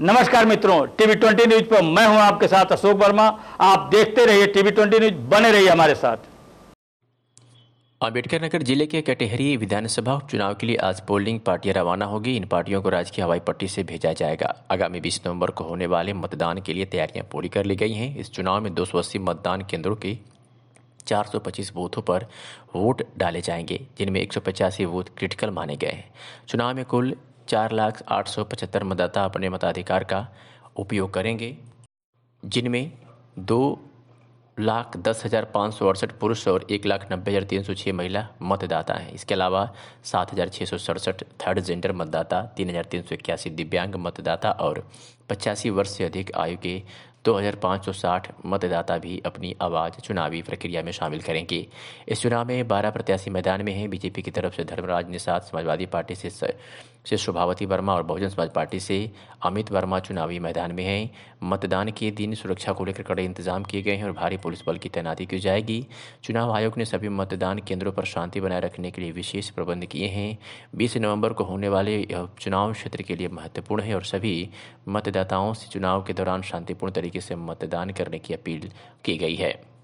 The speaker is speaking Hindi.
नमस्कार मित्रों टीवी ट्वेंटी न्यूज पर मैं हूं आपके साथ अशोक वर्मा आप देखते रहिए टीवी ट्वेंटी न्यूज बने रहिए हमारे साथ अम्बेडकर नगर जिले के कटेहरी विधानसभा उपचुनाव के लिए आज पोलिंग पार्टियां रवाना होगी इन पार्टियों को राजकीय हवाई पट्टी से भेजा जाएगा आगामी बीस नवम्बर को होने वाले मतदान के लिए तैयारियां पूरी कर ली गई हैं इस चुनाव में दो मतदान केंद्रों की 425 बूथों पर वोट डाले जाएंगे जिनमें एक बूथ क्रिटिकल माने गए हैं चुनाव में कुल चार लाख आठ सौ पचहत्तर मतदाता अपने मताधिकार का उपयोग करेंगे जिनमें दो लाख दस हज़ार पाँच सौ अड़सठ पुरुष और एक लाख नब्बे हज़ार तीन सौ छः महिला मतदाता हैं इसके अलावा सात हज़ार छः सौ सड़सठ थर्ड जेंडर मतदाता तीन हज़ार तीन सौ इक्यासी दिव्यांग मतदाता और पचासी वर्ष से अधिक आयु के 2560 मतदाता भी अपनी आवाज़ चुनावी प्रक्रिया में शामिल करेंगे इस चुनाव में 12 प्रत्याशी मैदान में हैं बीजेपी की तरफ से धर्मराज निषाद समाजवादी पार्टी से से शोभावती वर्मा और बहुजन समाज पार्टी से अमित वर्मा चुनावी मैदान में हैं मतदान के दिन सुरक्षा को लेकर कड़े इंतजाम किए गए हैं और भारी पुलिस बल की तैनाती की जाएगी चुनाव आयोग ने सभी मतदान केंद्रों पर शांति बनाए रखने के लिए विशेष प्रबंध किए हैं बीस नवम्बर को होने वाले चुनाव क्षेत्र के लिए महत्वपूर्ण है और सभी मतदाताओं से चुनाव के दौरान शांतिपूर्ण तरीके तरीके से मतदान करने की अपील की गई है